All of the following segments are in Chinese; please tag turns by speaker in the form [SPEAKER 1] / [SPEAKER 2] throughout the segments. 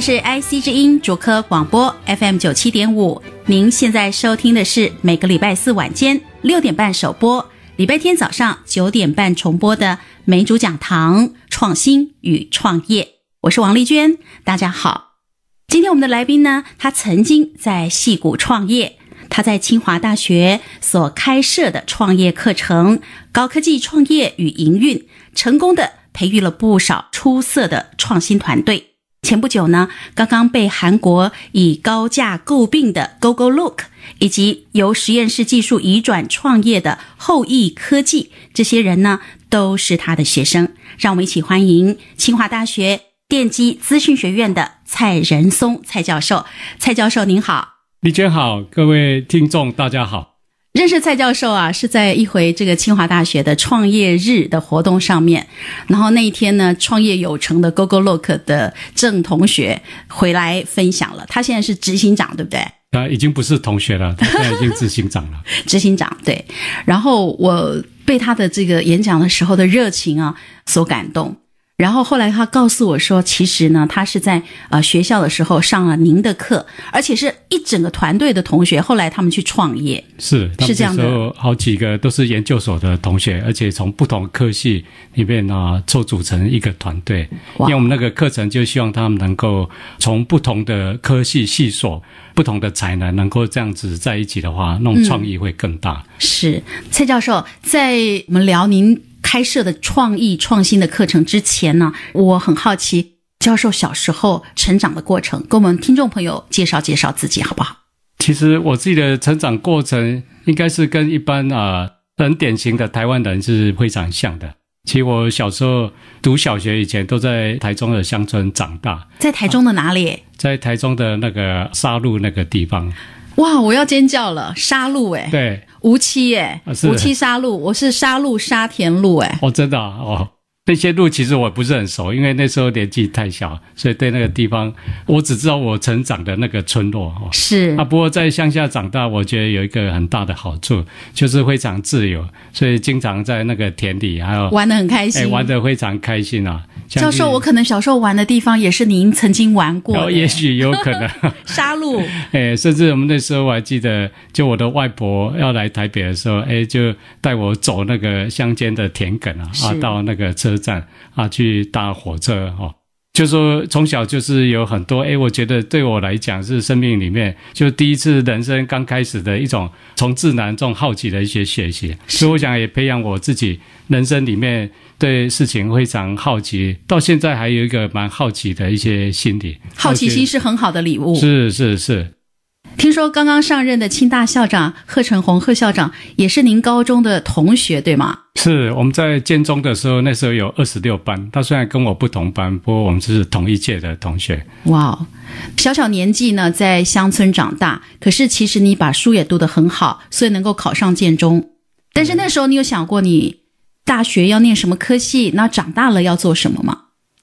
[SPEAKER 1] 是 IC 之音主科广播 FM 九七点五。您现在收听的是每个礼拜四晚间六点半首播，礼拜天早上九点半重播的《梅主讲堂：创新与创业》。我是王丽娟，大家好。今天我们的来宾呢，他曾经在戏谷创业，他在清华大学所开设的创业课程《高科技创业与营运》，成功的培育了不少出色的创新团队。前不久呢，刚刚被韩国以高价诟病的 GoGoLook，以及由实验室技术移转创业的后羿科技，这些人呢，都是他的学生。让我们一起欢迎清华大学电机资讯学院的蔡仁松蔡教授。蔡教授您好，
[SPEAKER 2] 李娟好，各位听众大家好。
[SPEAKER 1] 认识蔡教授啊，是在一回这个清华大学的创业日的活动上面，然后那一天呢，创业有成的 Google Look 的郑同学回来分享了，他现在是执行长，对不对？
[SPEAKER 2] 啊，已经不是同学了，他现在已经执行长了。
[SPEAKER 1] 执行长，对。然后我被他的这个演讲的时候的热情啊所感动。然后后来他告诉我说，其实呢，他是在呃学校的时候上了您的课，而且是一整个团队的同学。后来他们去创业，
[SPEAKER 2] 是是这样的。有好几个都是研究所的同学，而且从不同科系里面呢凑组成一个团队。因为我们那个课程就希望他们能够从不同的科系系所、不同的才能，能够这样子在一起的话，弄创意会更大。
[SPEAKER 1] 是蔡教授，在我们聊您。开设的创意创新的课程之前呢，我很好奇教授小时候成长的过程，给我们听众朋友介绍介绍自己好不好？
[SPEAKER 2] 其实我自己的成长过程应该是跟一般啊很典型的台湾人是非常像的。其实我小时候读小学以前都在台中的乡村长大，
[SPEAKER 1] 在台中的哪里？
[SPEAKER 2] 在台中的那个沙鹿那个地方。
[SPEAKER 1] 哇，我要尖叫了！沙鹿哎，对。无期耶，无期杀戮，我是杀戮沙田路哎，
[SPEAKER 2] 哦，真的啊、哦。那些路其实我不是很熟，因为那时候年纪太小，所以对那个地方，我只知道我成长的那个村落哈。是啊，不过在乡下长大，我觉得有一个很大的好处，就是非常自由，所以经常在那个田里还有玩得很开心，玩得非常开心啊。教授，我
[SPEAKER 1] 可能小时候玩的地方也是您曾经玩过，哦，也
[SPEAKER 2] 许有可能
[SPEAKER 1] 沙路，
[SPEAKER 2] 哎，甚至我们那时候我还记得，就我的外婆要来台北的时候，哎，就带我走那个乡间的田埂啊，啊，到那个车。站啊，去搭火车哦，就说从小就是有很多哎，我觉得对我来讲是生命里面就第一次人生刚开始的一种从自然中好奇的一些学习，所以我想也培养我自己人生里面对事情非常好奇，到现在还有一个蛮好奇的一些心理，好奇心是
[SPEAKER 1] 很好的礼物，是
[SPEAKER 2] 是是。
[SPEAKER 1] 听说刚刚上任的清大校长贺成红贺校长也是您高中的同学，对吗？
[SPEAKER 2] 是我们在建中的时候，那时候有二十六班。他虽然跟我不同班，不过我们是同一届的同学。
[SPEAKER 1] 哇，小小年纪呢，在乡村长大，可是其实你把书也读得很好，所以能够考上建中。但是那时候你有想过，你大学要念什么科系？那长大了要做什么吗？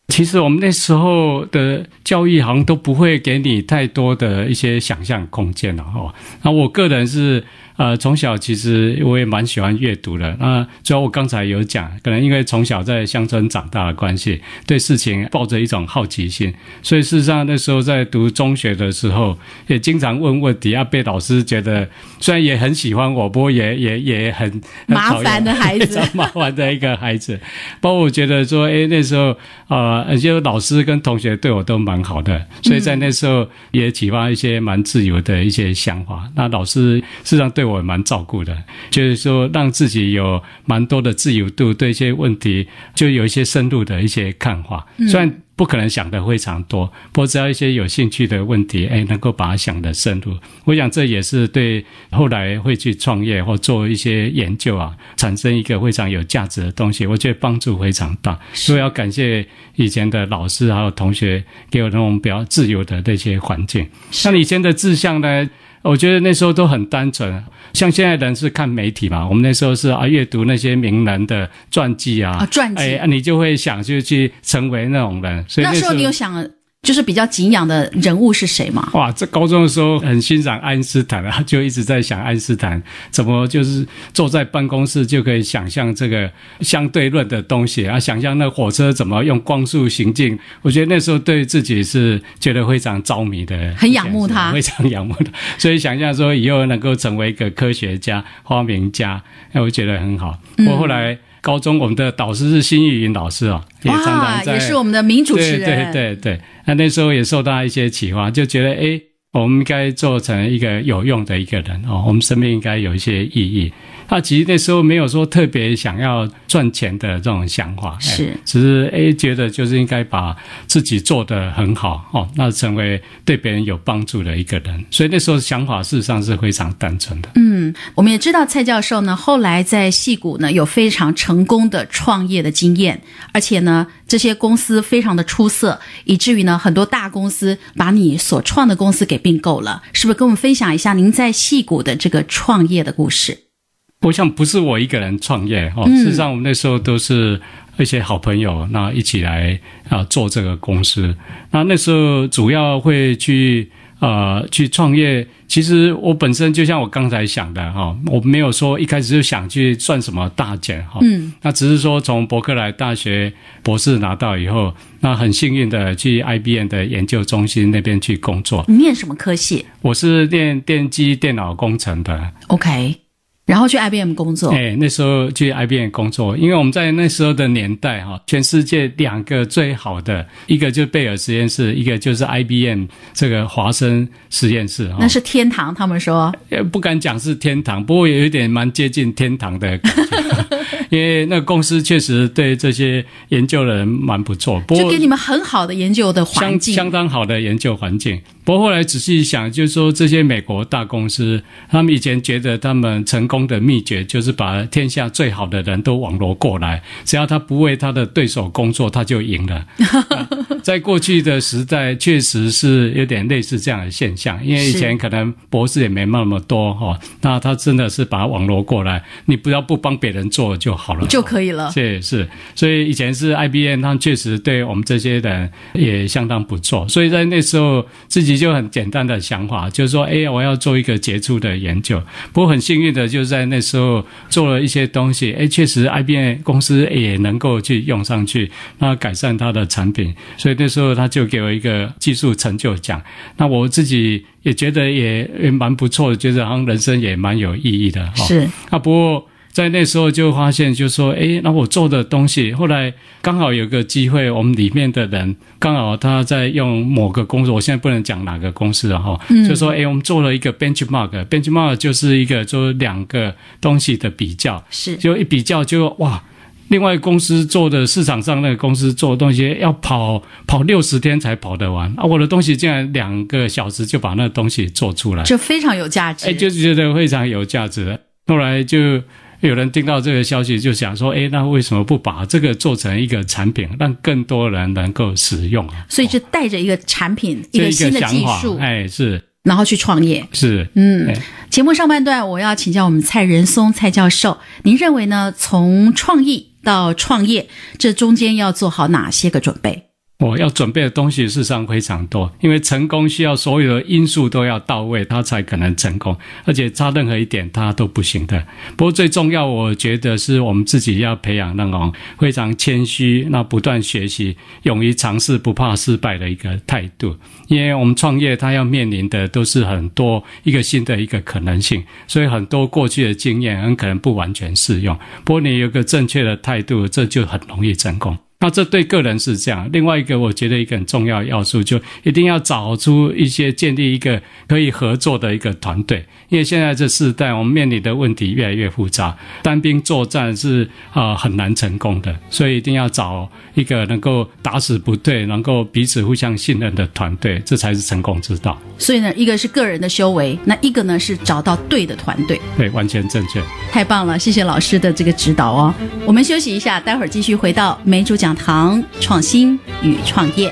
[SPEAKER 2] 其实我们那时候的教育好像都不会给你太多的一些想象空间了哈。那我个人是。呃，从小其实我也蛮喜欢阅读的。那主要我刚才有讲，可能因为从小在乡村长大的关系，对事情抱着一种好奇心，所以事实上那时候在读中学的时候，也经常问问。底下被老师觉得，虽然也很喜欢我，不过也也也很麻烦的孩子，很麻烦的一个孩子。包括我觉得说，哎，那时候呃，就老师跟同学对我都蛮好的，所以在那时候也启发一些蛮自由的一些想法。那老师事实上对。我蛮照顾的，就是说让自己有蛮多的自由度，对一些问题就有一些深入的一些看法。虽然不可能想的非常多，不过只要一些有兴趣的问题，哎，能够把它想的深入。我想这也是对后来会去创业或做一些研究啊，产生一个非常有价值的东西。我觉得帮助非常大，所以要感谢以前的老师还有同学给我那种比较自由的那些环境。那以前的志向呢？我觉得那时候都很单纯，像现在人是看媒体嘛，我们那时候是啊，阅读那些名人的传记啊，传哎，你就会想就去成为那种人。所以那时候你有
[SPEAKER 1] 想？就是比较敬仰的人物是谁吗？
[SPEAKER 2] 哇，这高中的时候很欣赏爱因斯坦啊，就一直在想爱因斯坦怎么就是坐在办公室就可以想象这个相对论的东西啊，想象那火车怎么用光速行进。我觉得那时候对自己是觉得非常着迷的，很
[SPEAKER 1] 仰慕他，非
[SPEAKER 2] 常仰慕他。所以想象说以后能够成为一个科学家、发明家，那我觉得很好。我后来高中我们的导师是辛玉云老师啊，哇，也是我
[SPEAKER 1] 们的名主持人，
[SPEAKER 2] 对对对。那那时候也受到一些启发，就觉得，哎，我们该做成一个有用的一个人哦，我们身边应该有一些意义。他其实那时候没有说特别想要赚钱的这种想法，是，只是 A 觉得就是应该把自己做得很好哦，那成为对别人有帮助的一个人。所以那时候想法事实上是非常单纯的。
[SPEAKER 1] 嗯，我们也知道蔡教授呢，后来在戏谷呢有非常成功的创业的经验，而且呢。这些公司非常的出色，以至于呢，很多大公司把你所创的公司给并购了，是不是？跟我们分享一下您在细谷的这个创业的故事。
[SPEAKER 2] 我想不是我一个人创业哦，事实上我们那时候都是一些好朋友，那一起来啊做这个公司。那那时候主要会去。呃，去创业，其实我本身就像我刚才想的哈，我没有说一开始就想去赚什么大钱哈，那只是说从伯克莱大学博士拿到以后，那很幸运的去 IBM 的研究中心那边去工作。你念什么科系？我是念电机电脑工程的。
[SPEAKER 1] OK。然后去 IBM 工作。哎，
[SPEAKER 2] 那时候去 IBM 工作，因为我们在那时候的年代哈，全世界两个最好的，一个就贝尔实验室，一个就是 IBM 这个华生实验室。那
[SPEAKER 1] 是天堂，他们说。
[SPEAKER 2] 不敢讲是天堂，不过有一点蛮接近天堂的，因为那公司确实对这些研究的人蛮不错。就给你
[SPEAKER 1] 们很好的研究的环境，相
[SPEAKER 2] 当好的研究环境。不过后来仔细想，就是说这些美国大公司，他们以前觉得他们成功的秘诀就是把天下最好的人都网罗过来，只要他不为他的对手工作，他就赢了。在过去的时代，确实是有点类似这样的现象，因为以前可能博士也没那么多哈，那他真的是把网罗过来，你不要不帮别人做就好了，
[SPEAKER 1] 就可以了。这
[SPEAKER 2] 也是，所以以前是 IBM，他确实对我们这些人也相当不错，所以在那时候自己。就很简单的想法，就是说，哎我要做一个杰出的研究。不过很幸运的，就是在那时候做了一些东西。哎，确实，I B A 公司也能够去用上去，那改善它的产品。所以那时候他就给我一个技术成就奖。那我自己也觉得也也蛮不错的，觉得好像人生也蛮有意义的哈。是啊，不过。在那时候就发现，就说，哎，那我做的东西，后来刚好有个机会，我们里面的人刚好他在用某个公司，我现在不能讲哪个公司了哈，就说，哎，我们做了一个 benchmark，benchmark 就是一个做两个东西的比较，是，就一比较就哇，另外公司做的市场上那个公司做的东西要跑跑六十天才跑得完，啊，我的东西竟然两个小时就把那东西做出来，就
[SPEAKER 1] 非常有价值，哎，就是
[SPEAKER 2] 觉得非常有价值，后来就。有人听到这个消息就想说：“哎，那为什么不把这个做成一个产品，让更多人能够使用？”
[SPEAKER 1] 所以就带着一个产品一个新的技术，
[SPEAKER 2] 哎，是，
[SPEAKER 1] 然后去创业。
[SPEAKER 2] 是，嗯，
[SPEAKER 1] 节目上半段我要请教我们蔡仁松蔡教授，您认为呢？从创意到创业，这中间要做好哪些个准备？
[SPEAKER 2] 我要准备的东西事实上非常多，因为成功需要所有的因素都要到位，它才可能成功。而且差任何一点它都不行的。不过最重要，我觉得是我们自己要培养那种非常谦虚、那不断学习、勇于尝试、不怕失败的一个态度。因为我们创业，它要面临的都是很多一个新的一个可能性，所以很多过去的经验很可能不完全适用。不过你有个正确的态度，这就很容易成功。那这对个人是这样，另外一个我觉得一个很重要要素，就一定要找出一些建立一个可以合作的一个团队，因为现在这世代我们面临的问题越来越复杂，单兵作战是啊很难成功的，所以一定要找一个能够打死不对，能够彼此互相信任的团队，这才是成功之道。
[SPEAKER 1] 所以呢，一个是个人的修为，那一个呢是找到对的团队，
[SPEAKER 2] 对，完全正确，
[SPEAKER 1] 太棒了，谢谢老师的这个指导哦。我们休息一下，待会儿继续回到梅主讲。讲堂创新与创业。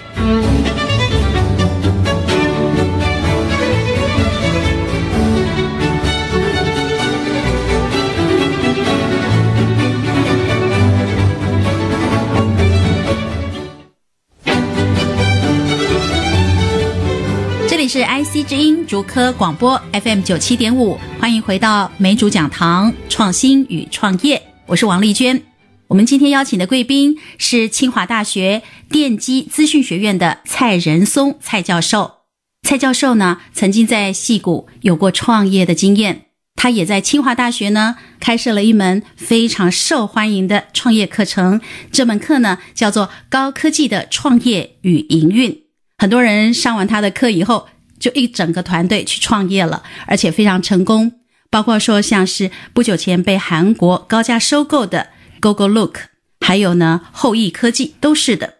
[SPEAKER 1] 这里是 IC 之音竹科广播 FM 九七点五，欢迎回到梅竹讲堂创新与创业，我是王丽娟。我们今天邀请的贵宾是清华大学电机资讯学院的蔡仁松蔡教授。蔡教授呢，曾经在戏谷有过创业的经验。他也在清华大学呢开设了一门非常受欢迎的创业课程，这门课呢叫做《高科技的创业与营运》。很多人上完他的课以后，就一整个团队去创业了，而且非常成功。包括说像是不久前被韩国高价收购的。GoGoLook，还有呢，后羿科技都是的。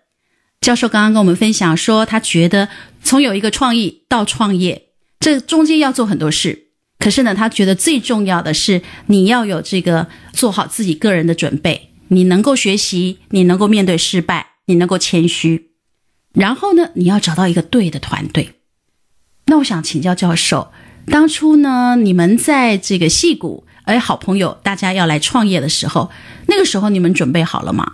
[SPEAKER 1] 教授刚刚跟我们分享说，他觉得从有一个创意到创业，这中间要做很多事。可是呢，他觉得最重要的是你要有这个做好自己个人的准备，你能够学习，你能够面对失败，你能够谦虚，然后呢，你要找到一个对的团队。那我想请教教授，当初呢，你们在这个戏谷。哎，好朋友，大家要来创业的时候，那个时候你们准备好了吗？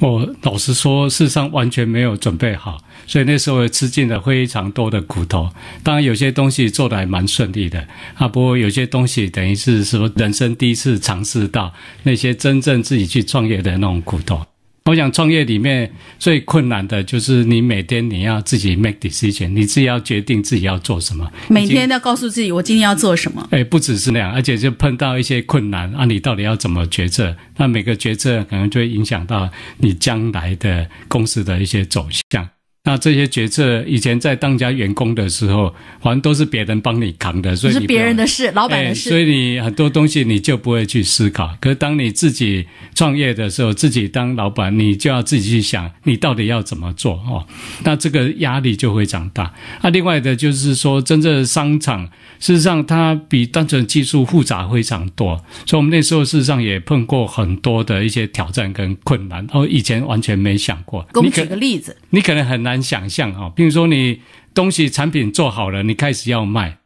[SPEAKER 2] 我老实说，事实上完全没有准备好，所以那时候吃尽了非常多的苦头。当然，有些东西做的还蛮顺利的啊，不过有些东西等于是说人生第一次尝试到那些真正自己去创业的那种苦头。我想创业里面最困难的就是你每天你要自己 make decision，你自己要决定自己要做什么。
[SPEAKER 1] 每天要告诉自己，我今天要做什么？
[SPEAKER 2] 哎，不只是那样，而且就碰到一些困难，那你到底要怎么决策？那每个决策可能就会影响到你将来的公司的一些走向。那这些决策以前在当家员工的时候，反正都是别人帮你扛的，所以是别
[SPEAKER 1] 人的事，老板的事。所以
[SPEAKER 2] 你很多东西你就不会去思考。可是当你自己创业的时候，自己当老板，你就要自己去想，你到底要怎么做哦？那这个压力就会长大。那另外的就是说，真正的商场事实上它比单纯技术复杂非常多，所以我们那时候事实上也碰过很多的一些挑战跟困难，哦，以前完全没想过。给我们举个例子。你可能很难想象哈，比如说你东西产品做好了，你开始要卖，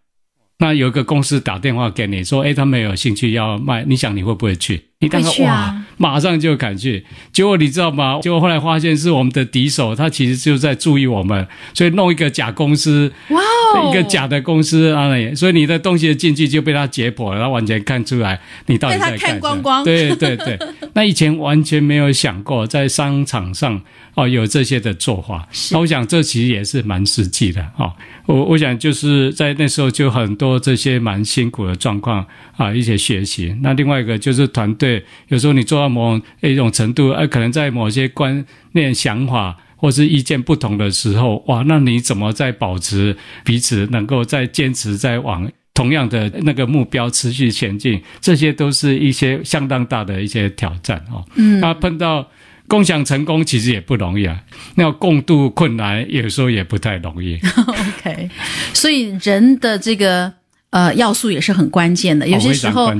[SPEAKER 2] 那有一个公司打电话给你说，诶，他们有兴趣要卖，你想你会不会去？当时、啊！马上就赶去。结果你知道吗？结果后来发现是我们的敌手，他其实就在注意我们，所以弄一个假公司，哇，一个假的公司啊！所以你的东西的进去就被他解剖了，他完全看出来你到底在干。被他看光光。对对对。那以前完全没有想过在商场上哦有这些的做法。那我想这其实也是蛮实际的哈。我我想就是在那时候就很多这些蛮辛苦的状况啊，一些学习。那另外一个就是团队。对，有时候你做到某一种程度，哎，可能在某些观念、想法或是意见不同的时候，哇，那你怎么在保持彼此，能够在坚持，在往同样的那个目标持续前进？这些都是一些相当大的一些挑战哦。嗯，那碰到共享成功其实也不容易啊，要共度困难有时候也不太容
[SPEAKER 1] 易。OK，所以人的这个。呃，要素也是很关键的。有些时候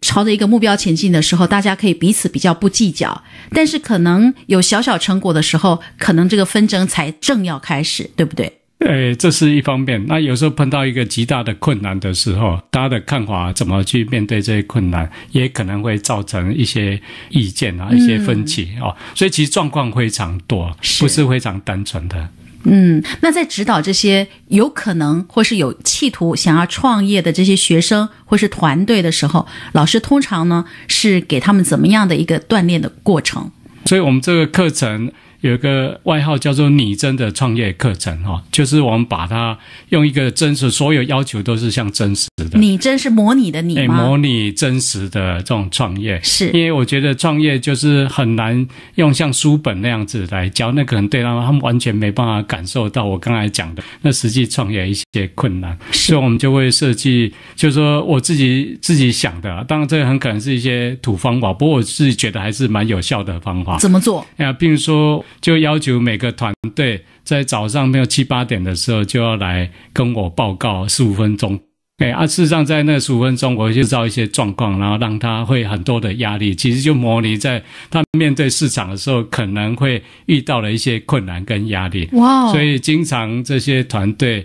[SPEAKER 1] 朝着一个目标前进的时候，大家可以彼此比较不计较，但是可能有小小成果的时候，可能这个纷争才正要开始，对不对？
[SPEAKER 2] 对，这是一方面。那有时候碰到一个极大的困难的时候，大家的看法怎么去面对这些困难，也可能会造成一些意见啊、一些分歧啊。所以其实状况非常多，不是非常单纯的。
[SPEAKER 1] 嗯，那在指导这些有可能或是有企图想要创业的这些学生或是团队的时候，老师通常呢是给他们怎么样的一个锻炼的过程？
[SPEAKER 2] 所以我们这个课程。有一个外号叫做“拟真的创业课程”哈，就是我们把它用一个真实，所有要求都是像真实的。
[SPEAKER 1] 拟真是模拟的，拟、吗？模
[SPEAKER 2] 拟真实的这种创业，是因为我觉得创业就是很难用像书本那样子来教，那可能对他们他们完全没办法感受到我刚才讲的那实际创业一些困难，所以我们就会设计，就是说我自己自己想的，当然这很可能是一些土方法，不过我自己觉得还是蛮有效的方法。怎么做？哎比如说。就要求每个团队在早上没有七八点的时候就要来跟我报告十五分钟。哎啊，事实上在那十五分钟，我制造一些状况，然后让他会很多的压力。其实就模拟在他面对市场的时候，可能会遇到了一些困难跟压力。哇！所以经常这些团队。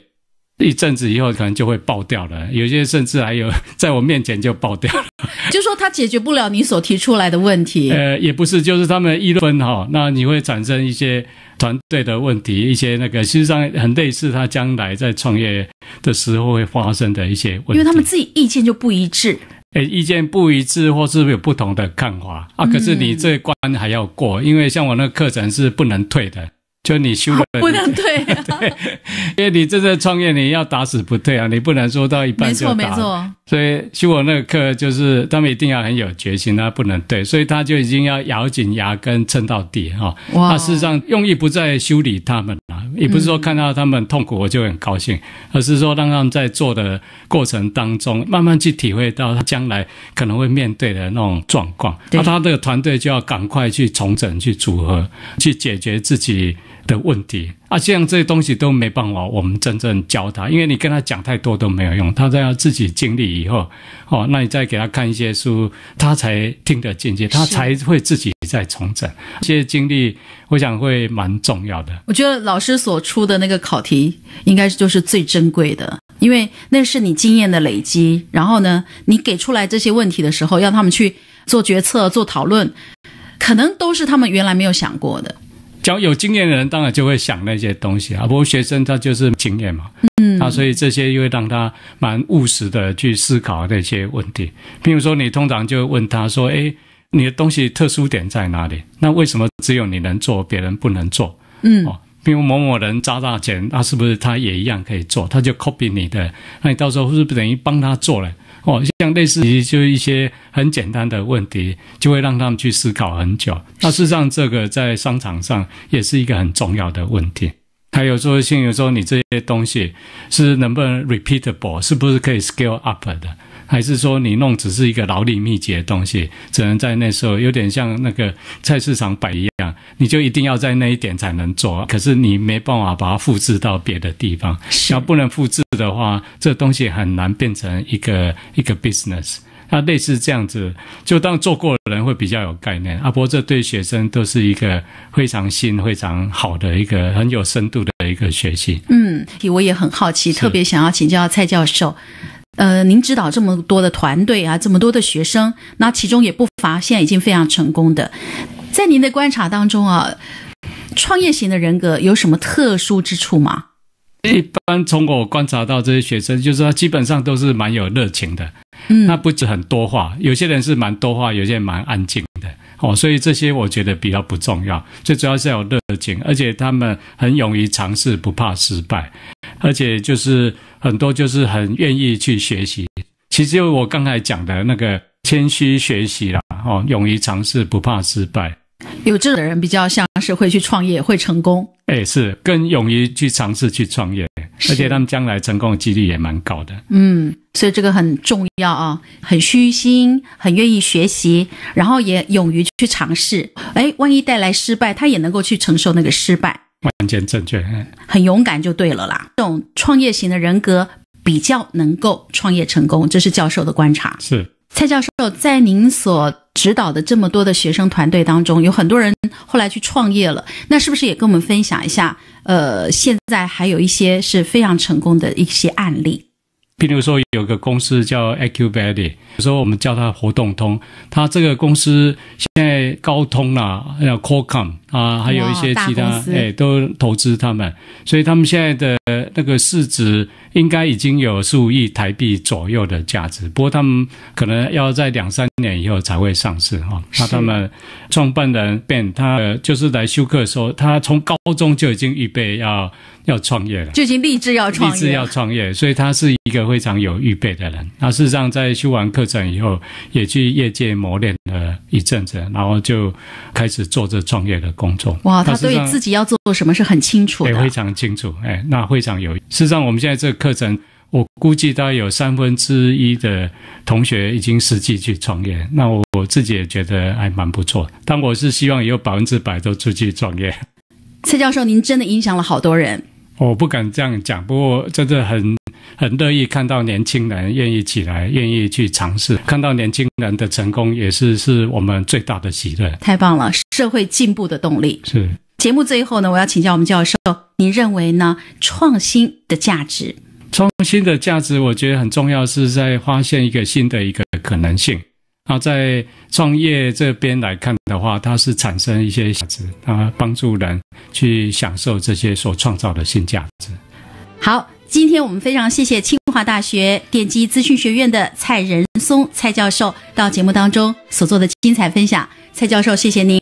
[SPEAKER 2] 一阵子以后，可能就会爆掉了。有些甚至还有 在我面前就爆掉，
[SPEAKER 1] 就说他解决不了你所提出来的问题。呃，
[SPEAKER 2] 也不是，就是他们议论哈，那你会产生一些团队的问题，一些那个实际上很类似他将来在创业的时候会发生的一些问题。因为他们自己
[SPEAKER 1] 意见就不一致，
[SPEAKER 2] 哎，意见不一致，或是有不同的看法啊。可是你这关还要过，因为像我那个课程是不能退的。就你修 不能
[SPEAKER 1] 退，对，
[SPEAKER 2] 因为你正在创业，你要打死不退啊！你不能说到一半就打。没错，没错。所以修我那个课，就是他们一定要很有决心，他不能退，所以他就已经要咬紧牙根撑到底哈。哇！他事实上用意不在修理他们了，也不是说看到他们痛苦我就很高兴，而是说让他们在做的过程当中慢慢去体会到他将来可能会面对的那种状况。那他个团队就要赶快去重整、去组合、去解决自己。的问题啊，这样这些东西都没办法，我们真正教他，因为你跟他讲太多都没有用，他要自己经历以后，哦，那你再给他看一些书，他才听得进去，他才会自己再重整这些经历，我想会蛮重要的。
[SPEAKER 1] 我觉得老师所出的那个考题，应该就是最珍贵的，因为那是你经验的累积，然后呢，你给出来这些问题的时候，要他们去做决策、做讨论，可能都是他们原来没有想过的。
[SPEAKER 2] 比有经验的人，当然就会想那些东西啊。不过学生他就是经验嘛，嗯，他所以这些又让他蛮务实的去思考那些问题。譬如说，你通常就问他说：“哎，你的东西特殊点在哪里？那为什么只有你能做，别人不能做？嗯，哦，比如某某人砸大钱，他是不是他也一样可以做？他就 copy 你的，那你到时候是不是等于帮他做了？”哦，像类似于就一些很简单的问题，就会让他们去思考很久。那事实上，这个在商场上也是一个很重要的问题。还有说性，有时候你这些东西是能不能 repeatable，是不是可以 scale up 的？还是说你弄只是一个劳力密集的东西，只能在那时候有点像那个菜市场摆一样，你就一定要在那一点才能做。可是你没办法把它复制到别的地方，要不能复制的话，这东西很难变成一个一个 business。那类似这样子，就当做过的人会比较有概念。阿波这对学生都是一个非常新、非常好的一个很有深度的一个学习。
[SPEAKER 1] 嗯，我也很好奇，特别想要请教蔡教授。呃，您指导这么多的团队啊，这么多的学生，那其中也不乏现在已经非常成功的。在您的观察当中啊，创业型的人格有什么特殊之处吗？一
[SPEAKER 2] 般从我观察到这些学生，就是说基本上都是蛮有热情的。嗯，那不止很多话，有些人是蛮多话，有些人蛮安静的。哦，所以这些我觉得比较不重要，最主要是要有热情，而且他们很勇于尝试，不怕失败。而且就是很多就是很愿意去学习，其实就我刚才讲的那个谦虚学习了哦，勇于尝试，不怕失败。
[SPEAKER 1] 有这种人比较像是会去创业，会成功。
[SPEAKER 2] 哎，是更勇于去尝试去创业，而且他们将来成功的几率也蛮高的。
[SPEAKER 1] 嗯，所以这个很重要啊，很虚心，很愿意学习，然后也勇于去尝试。哎，万一带来失败，他也能够去承受那个失败。
[SPEAKER 2] 完全正确，
[SPEAKER 1] 很勇敢就对了啦。这种创业型的人格比较能够创业成功，这是教授的观察。是蔡教授在您所指导的这么多的学生团队当中，有很多人后来去创业了。那是不是也跟我们分享一下？呃，现在还有一些是非常成功的一些案例。
[SPEAKER 2] 譬如说，有个公司叫 a c u b i l y 有时候我们叫它活动通。它这个公司现在高通啦，还 Qualcomm 啊，还有一些其他诶都投资他们，所以他们现在的那个市值应该已经有数亿台币左右的价值。不过他们可能要在两三年以后才会上市哈。那他们创办人 Ben，他就是来休课的时候，他从高中就已经预备要要创业了，
[SPEAKER 1] 就已经立志要创业，立志要
[SPEAKER 2] 创业，所以他是。一个非常有预备的人，那事实上，在修完课程以后，也去业界磨练了一阵子，然后就开始做这创业的工作。哇，他对自己
[SPEAKER 1] 要做什么是很清楚，也非
[SPEAKER 2] 常清楚。哎，那非常有。事实上，我们现在这个课程，我估计大概有三分之一的同学已经实际去创业。那我我自己也觉得还蛮不错，但我是希望有百分之百都出去创业。
[SPEAKER 1] 蔡教授，您真的影响了好多人。
[SPEAKER 2] 我不敢这样讲，不过真的很很乐意看到年轻人愿意起来，愿意去尝试，看到年轻人的成功也是是我们最大的喜乐。
[SPEAKER 1] 太棒了，社会进步的动力是。节目最后呢，我要请教我们教授，您认为呢？创新的价值？
[SPEAKER 2] 创新的价值，我觉得很重要，是在发现一个新的一个可能性。那在创业这边来看的话，它是产生一些价值，它帮助人去享受这些所创造的性价值。
[SPEAKER 1] 好，今天我们非常谢谢清华大学电机资讯学院的蔡仁松蔡教授到节目当中所做的精彩分享，蔡教授，谢谢您。